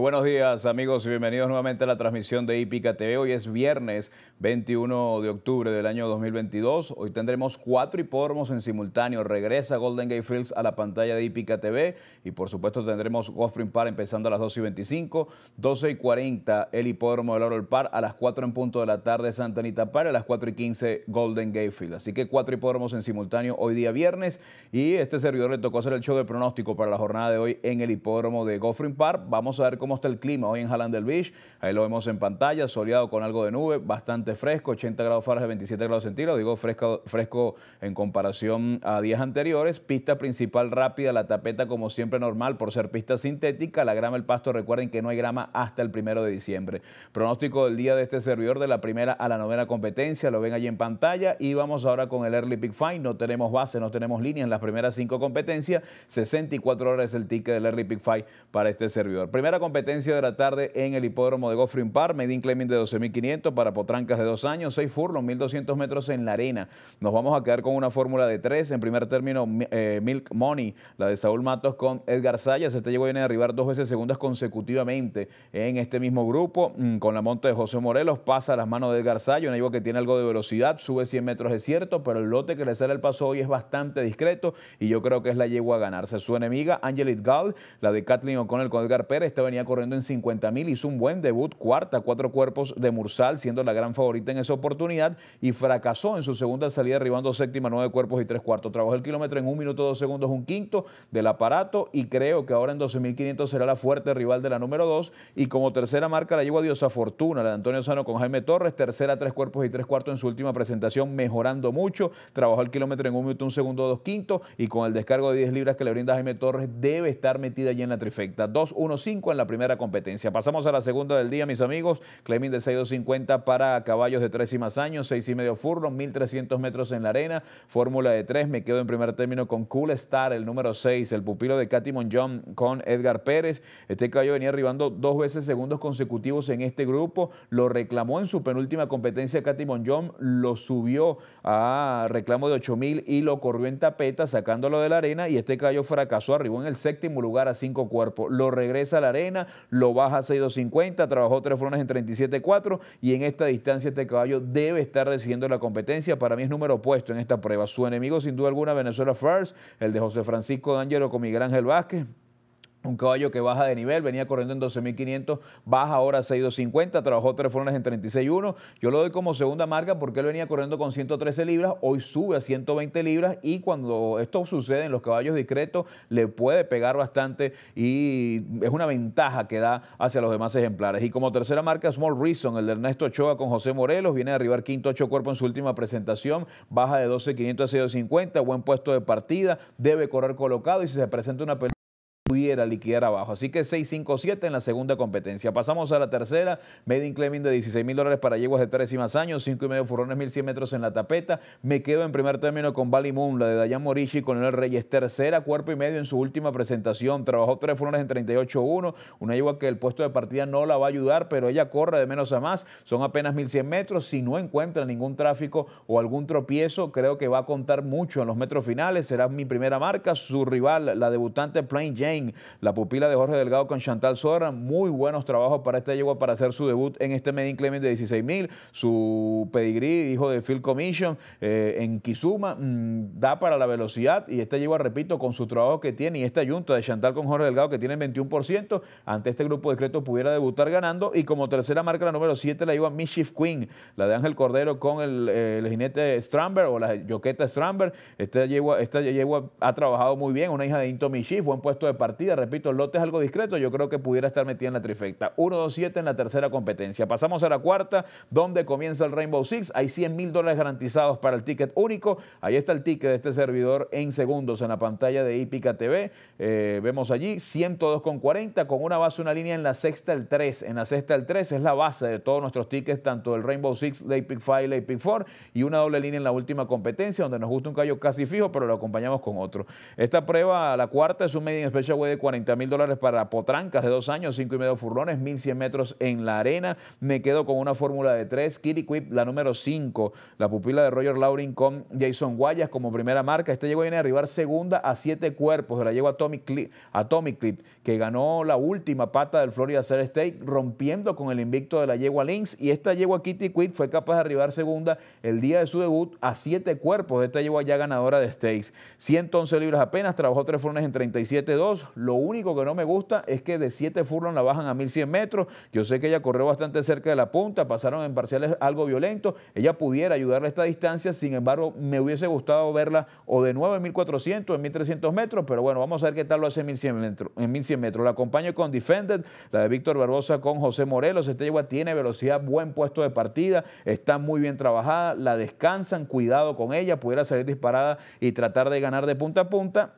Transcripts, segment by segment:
buenos días amigos y bienvenidos nuevamente a la transmisión de Ipica TV. Hoy es viernes 21 de octubre del año 2022. Hoy tendremos cuatro hipódromos en simultáneo. Regresa Golden Gate Fields a la pantalla de Ipica TV y por supuesto tendremos Goffrin Park empezando a las 2 y 25, 12 y 40 el hipódromo del Laurel par, a las 4 en punto de la tarde Santa Anita Par, a las 4 y 15 Golden Gate Fields. Así que cuatro hipódromos en simultáneo hoy día viernes y este servidor le tocó hacer el show de pronóstico para la jornada de hoy en el hipódromo de Goffrin Park. Vamos a ver cómo el clima hoy en Hallandel Beach. Ahí lo vemos en pantalla, soleado con algo de nube, bastante fresco, 80 grados Fahrenheit, 27 grados centígrados. Digo fresco, fresco en comparación a días anteriores. Pista principal rápida, la tapeta como siempre normal por ser pista sintética. La grama, el pasto, recuerden que no hay grama hasta el primero de diciembre. Pronóstico del día de este servidor de la primera a la novena competencia, lo ven allí en pantalla. Y vamos ahora con el Early Pick five No tenemos base, no tenemos línea en las primeras cinco competencias. 64 horas el ticket del Early Pick five para este servidor. Primera competencia competencia de la tarde en el hipódromo de Goffrin Park. Medin Clement de 12.500 para potrancas de dos años, 6 furlos, 1.200 metros en la arena. Nos vamos a quedar con una fórmula de tres. En primer término, eh, Milk Money, la de Saúl Matos con Edgar Sayas. Este llegó viene a arribar dos veces segundas consecutivamente en este mismo grupo. Mm, con la monta de José Morelos, pasa a las manos de Edgar Sayas, una yegua que tiene algo de velocidad, sube 100 metros es cierto, pero el lote que le sale el paso hoy es bastante discreto y yo creo que es la yegua a ganarse. Su enemiga, Angelit Gall, la de Kathleen O'Connell con Edgar Pérez, esta venía corriendo en 50.000 hizo un buen debut, cuarta, cuatro cuerpos de Mursal, siendo la gran favorita en esa oportunidad, y fracasó en su segunda salida, arribando séptima, nueve cuerpos y tres cuartos. Trabajó el kilómetro en un minuto, dos segundos, un quinto del aparato, y creo que ahora en 12.500 será la fuerte rival de la número dos y como tercera marca la llevo a Diosa Fortuna, la de Antonio Sano con Jaime Torres, tercera, tres cuerpos y tres cuartos en su última presentación, mejorando mucho, trabajó el kilómetro en un minuto, un segundo, dos quintos, y con el descargo de 10 libras que le brinda Jaime Torres, debe estar metida allí en la trifecta. 2-1-5 en la primera primera competencia. Pasamos a la segunda del día, mis amigos. Claiming de 6250 para caballos de 3 y más años, 6 y medio furlong, 1300 metros en la arena, fórmula de 3. Me quedo en primer término con Cool Star, el número 6, el pupilo de Katy Monjón con Edgar Pérez. Este caballo venía arribando dos veces segundos consecutivos en este grupo. Lo reclamó en su penúltima competencia Katy Monjón, lo subió a reclamo de 8000 y lo corrió en tapeta sacándolo de la arena y este caballo fracasó, arribó en el séptimo lugar a cinco cuerpos. Lo regresa a la arena, lo baja a 6.50, trabajó tres frones en 37.4 y en esta distancia este caballo debe estar decidiendo la competencia. Para mí es número opuesto en esta prueba. Su enemigo sin duda alguna Venezuela First, el de José Francisco D'Angelo con Miguel Ángel Vázquez. Un caballo que baja de nivel, venía corriendo en 12.500, baja ahora a 6.250, trabajó tres formas en 36.1. Yo lo doy como segunda marca porque él venía corriendo con 113 libras, hoy sube a 120 libras y cuando esto sucede en los caballos discretos le puede pegar bastante y es una ventaja que da hacia los demás ejemplares. Y como tercera marca, Small Reason, el de Ernesto Ochoa con José Morelos, viene a arribar quinto ocho cuerpo en su última presentación, baja de 12.500 a 6.250, buen puesto de partida, debe correr colocado y si se presenta una pelota pudiera liquidar abajo. Así que 6-5-7 en la segunda competencia. Pasamos a la tercera. Made in de 16 mil dólares para yeguas de tres y más años. 5 y medio furrones, 1100 metros en la tapeta. Me quedo en primer término con Bali Moon, la de Dayan Morishi con el Reyes. Tercera, cuerpo y medio en su última presentación. Trabajó tres furrones en 38-1. Una yegua que el puesto de partida no la va a ayudar, pero ella corre de menos a más. Son apenas 1100 metros. Si no encuentra ningún tráfico o algún tropiezo, creo que va a contar mucho en los metros finales. Será mi primera marca. Su rival, la debutante Plain Jane la pupila de Jorge Delgado con Chantal Sora. Muy buenos trabajos para esta yegua para hacer su debut en este Medin Clement de 16.000. Su pedigrí, hijo de Phil Commission, eh, en Kizuma, mm, da para la velocidad y esta yegua, repito, con su trabajo que tiene y esta yunta de Chantal con Jorge Delgado que tiene 21%, ante este grupo discreto pudiera debutar ganando y como tercera marca la número 7 la yegua Mischief Queen, la de Ángel Cordero con el, eh, jinete Stramberg o la yoqueta Stramberg. Esta yegua, esta yegua ha trabajado muy bien, una hija de Into Mischief, buen puesto de partida partida. Repito, el lote es algo discreto. Yo creo que pudiera estar metida en la trifecta. 1-2-7 en la tercera competencia. Pasamos a la cuarta, donde comienza el Rainbow Six. Hay 100 mil dólares garantizados para el ticket único. Ahí está el ticket de este servidor en segundos en la pantalla de Ipica TV. Eh, vemos allí 102,40 con una base, una línea en la sexta, el 3. En la sexta, el 3 es la base de todos nuestros tickets, tanto el Rainbow Six, la Ipic 5, la Ipic 4 y una doble línea en la última competencia, donde nos gusta un callo casi fijo, pero lo acompañamos con otro. Esta prueba, la cuarta, es un Made in Special de 40 mil dólares para Potrancas de dos años, cinco y medio furlones, 1.100 metros en la arena. Me quedo con una fórmula de tres. Kitty Quip, la número 5, la pupila de Roger Laurin con Jason Guayas como primera marca. Este yegua viene a arribar segunda a siete cuerpos de la yegua Atomic Clip, Clip, que ganó la última pata del Florida State, rompiendo con el invicto de la yegua Lynx. Y esta yegua Kitty Quip fue capaz de arribar segunda el día de su debut a siete cuerpos. de Esta yegua ya ganadora de Stakes. 111 libras apenas, trabajó tres furlones en 37.2, lo único que no me gusta es que de 7 furlong la bajan a 1100 metros. Yo sé que ella corrió bastante cerca de la punta, pasaron en parciales algo violento. Ella pudiera ayudarle a esta distancia, sin embargo, me hubiese gustado verla o de nuevo en 1400, en 1300 metros, pero bueno, vamos a ver qué tal lo hace en 1100 metros. En 1100 metros. La acompaño con Defended, la de Víctor Barbosa con José Morelos. Esta yegua tiene velocidad, buen puesto de partida, está muy bien trabajada, la descansan, cuidado con ella, pudiera salir disparada y tratar de ganar de punta a punta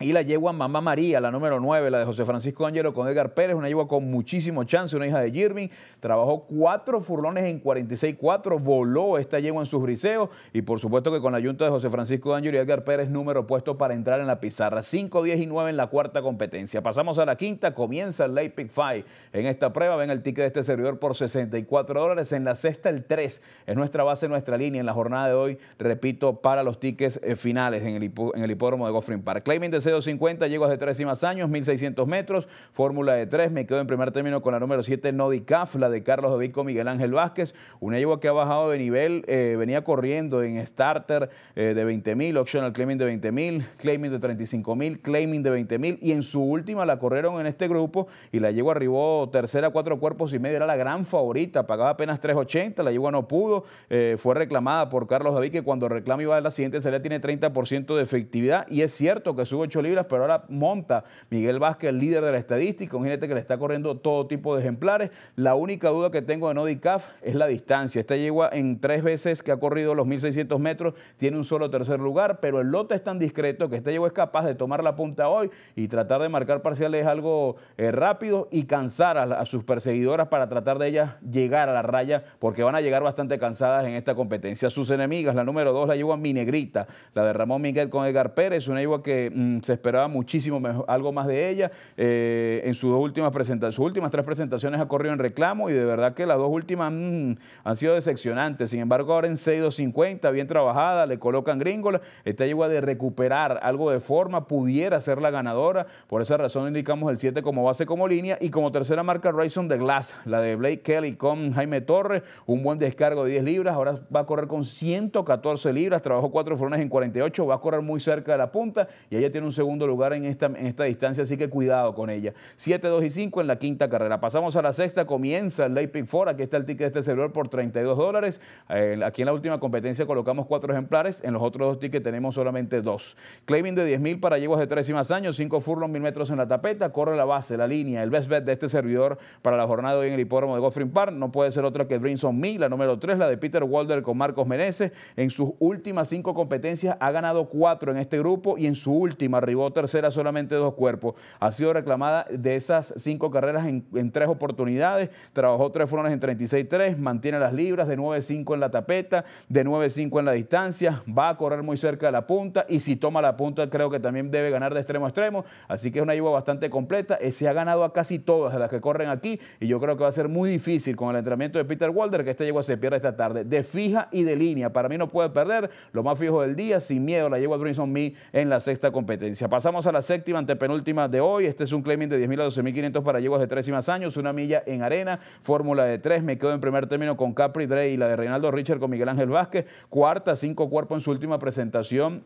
y la yegua Mamá María, la número 9, la de José Francisco D'Angelo con Edgar Pérez, una yegua con muchísimo chance, una hija de Jirvin. Trabajó cuatro furlones en 46-4, voló esta yegua en sus briseos y por supuesto que con la ayunta de José Francisco D'Angelo y Edgar Pérez, número puesto para entrar en la pizarra. 5, 10 y 9 en la cuarta competencia. Pasamos a la quinta, comienza el Late Pick 5. En esta prueba ven el ticket de este servidor por 64 dólares. En la sexta, el 3. Es nuestra base, nuestra línea en la jornada de hoy, repito, para los tickets eh, finales en el, hipódromo de Goffrey Park. Claiming de 250, llego hace tres y más años, 1600 metros, fórmula de 3, me quedo en primer término con la número 7, Nodicaf, la de Carlos con Miguel Ángel Vázquez, una yegua que ha bajado de nivel, eh, venía corriendo en starter eh, de 20.000, mil, optional claiming de 20.000 mil, claiming de 35 mil, claiming de 20.000 y en su última la corrieron en este grupo y la yegua arribó tercera, cuatro cuerpos y medio, era la gran favorita, pagaba apenas 3.80, la yegua no pudo, eh, fue reclamada por Carlos David, que cuando reclama iba a la siguiente salida tiene 30% de efectividad, y es cierto que sube 8 libras, pero ahora monta Miguel Vázquez, líder de la estadística, un jinete que le está corriendo todo tipo de ejemplares. La única duda que tengo de Caf es la distancia. Esta yegua en tres veces que ha corrido los 1600 metros tiene un solo tercer lugar, pero el lote es tan discreto que esta yegua es capaz de tomar la punta hoy y tratar de marcar parciales algo eh, rápido y cansar a, sus perseguidoras para tratar de ellas llegar a la raya porque van a llegar bastante cansadas en esta competencia. Sus enemigas, la número dos la yegua Minegrita, la de Ramón Miguel con Edgar Pérez, una yegua que mm, se esperaba muchísimo mejor, algo más de ella. Eh, en sus, dos últimas presentaciones, sus últimas tres presentaciones ha corrido en reclamo y de verdad que las dos últimas mm, han sido decepcionantes. Sin embargo, ahora en 6.250, bien trabajada, le colocan gringola. Esta llegó de recuperar algo de forma pudiera ser la ganadora. Por esa razón indicamos el 7 como base, como línea. Y como tercera marca, Raison de Glass, la de Blake Kelly con Jaime Torres. Un buen descargo de 10 libras. Ahora va a correr con 114 libras. Trabajó cuatro frones en 48. Va a correr muy cerca de la punta y ella tiene un segundo lugar en esta, en esta distancia, así que cuidado con ella. 7, 2 y 5 en la quinta carrera. Pasamos a la sexta, comienza el Pick 4. Aquí está el ticket de este servidor por 32 dólares. Eh, aquí en la última competencia colocamos cuatro ejemplares, en los otros dos tickets tenemos solamente dos. Claiming de 10 mil para yeguas de tres y más años, 5 furlos 1000 metros en la tapeta, corre la base, la línea, el best bet de este servidor para la jornada de hoy en el hipódromo de goffin Park. No puede ser otra que Brinson Me, la número 3, la de Peter Walder con Marcos Meneses. En sus últimas cinco competencias ha ganado cuatro en este grupo y en su última arribó tercera solamente dos cuerpos. Ha sido reclamada de esas cinco carreras en, tres oportunidades. Trabajó tres frones en 36-3, mantiene las libras de 9-5 en la tapeta, de 9-5 en la distancia. Va a correr muy cerca de la punta y si toma la punta creo que también debe ganar de extremo a extremo. Así que es una yegua bastante completa. Eh, se ha ganado a casi todas las que corren aquí y yo creo que va a ser muy difícil con el entrenamiento de Peter Walder que esta yegua se pierda esta tarde. De fija y de línea. Para mí no puede perder. Lo más fijo del día, sin miedo, la yegua a on Me en la sexta competencia. Pasamos a la séptima antepenúltima de hoy. Este es un claiming de 10.000 a 12.500 para yeguas de tres y más años. Una milla en arena, fórmula de tres Me quedo en primer término con Capri Drey y la de Reinaldo Richard con Miguel Ángel Vázquez. Cuarta, cinco cuerpos en su última presentación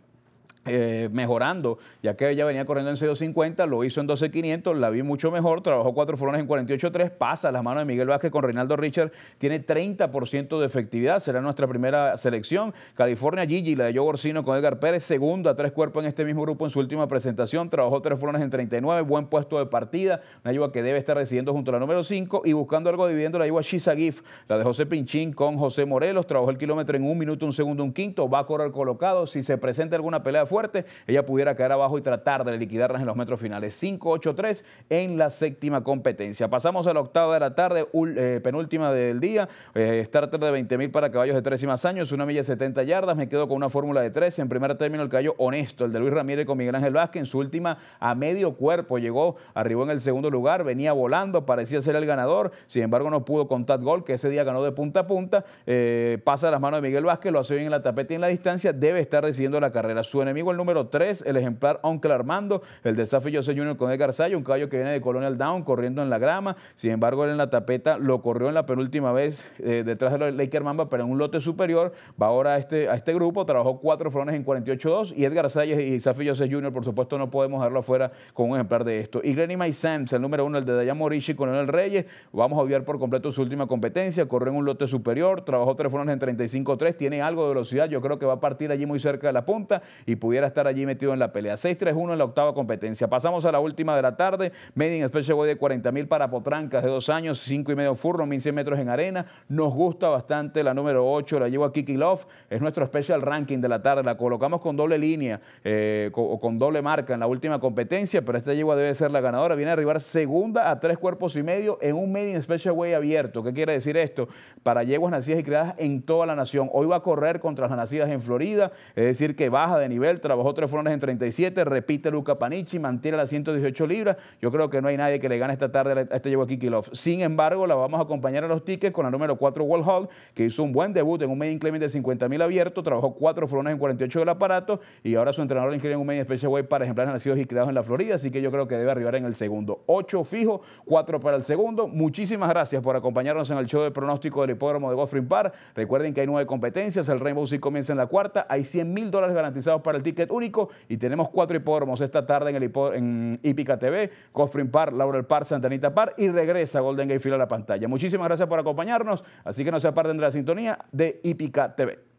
eh, mejorando, ya que ella venía corriendo en 250 lo hizo en 12.500, la vi mucho mejor, trabajó cuatro furones en 48.3, pasa las manos de Miguel Vázquez con Reinaldo Richard, tiene 30% de efectividad, será nuestra primera selección. California Gigi, la de Joe con Edgar Pérez, segundo a tres cuerpos en este mismo grupo en su última presentación, trabajó tres furones en 39, buen puesto de partida, una ayuda que debe estar residiendo junto a la número 5 y buscando algo dividiendo la ayuda Shizagif, la de José Pinchín con José Morelos, trabajó el kilómetro en un minuto, un segundo, un quinto, va a correr colocado, si se presenta alguna pelea fuerte, ella pudiera caer abajo y tratar de liquidarlas en los metros finales. 5-8-3 en la séptima competencia. Pasamos a la octava de la tarde, eh, penúltima del día. Eh, starter de 20 mil para caballos de tres y más años, una milla de 70 yardas. Me quedo con una fórmula de 13 En primer término, el caballo honesto, el de Luis Ramírez con Miguel Ángel Vázquez. En su última, a medio cuerpo llegó, arribó en el segundo lugar, venía volando, parecía ser el ganador. Sin embargo, no pudo contar gol, que ese día ganó de punta a punta. Eh, pasa las manos de Miguel Vázquez, lo hace bien en la tapeta y en la distancia. Debe estar decidiendo la carrera. Su enemigo el número 3, el ejemplar Oncle Armando, el desafío José Junior con Edgar Sayo, un caballo que viene de Colonial Down corriendo en la grama. Sin embargo, él en la tapeta lo corrió en la penúltima vez eh, detrás de Laker Mamba, pero en un lote superior. Va ahora a este, a este grupo, trabajó cuatro frones en 48-2 y Edgar Salles y Safi José Jr., por supuesto, no podemos dejarlo afuera con un ejemplar de esto. Y Glenny My Sams, el número 1 el de Dayan Morishi con el Reyes, vamos a obviar por completo su última competencia, corrió en un lote superior, trabajó tres frones en 35-3, tiene algo de velocidad, yo creo que va a partir allí muy cerca de la punta y pudiera estar allí metido en la pelea. 6-3-1 en la octava competencia. Pasamos a la última de la tarde. medin Special Way de 40 mil para Potrancas de dos años, 5 y medio furro, 1100 metros en arena. Nos gusta bastante la número 8, la llevo Kiki Love. Es nuestro Special Ranking de la tarde. La colocamos con doble línea eh, o con doble marca en la última competencia, pero esta yegua debe ser la ganadora. Viene a arribar segunda a tres cuerpos y medio en un Median Special Way abierto. ¿Qué quiere decir esto? Para yeguas nacidas y creadas en toda la nación. Hoy va a correr contra las nacidas en Florida, es decir, que baja de nivel trabajó tres fueron en 37, repite Luca Panichi, mantiene las 118 libras. Yo creo que no hay nadie que le gane esta tarde a este llevo aquí Sin embargo, la vamos a acompañar a los tickets con la número 4 Wall Hall que hizo un buen debut en un main inclement de 50 mil abierto, trabajó cuatro furones en 48 del aparato y ahora su entrenador le inscribe en un main special para ejemplares nacidos y creados en la Florida, así que yo creo que debe arribar en el segundo. 8 fijo, 4 para el segundo. Muchísimas gracias por acompañarnos en el show de pronóstico del hipódromo de Goffrey Park. Recuerden que hay nueve competencias, el Rainbow Six comienza en la cuarta, hay 100 mil dólares garantizados para el ticket único y tenemos cuatro hipódromos esta tarde en, el en Hípica TV, Cofrin Park, Laurel Park, Santanita Park y regresa Golden Gate Field a la pantalla. Muchísimas gracias por acompañarnos, así que no se aparten de la sintonía de ipica TV.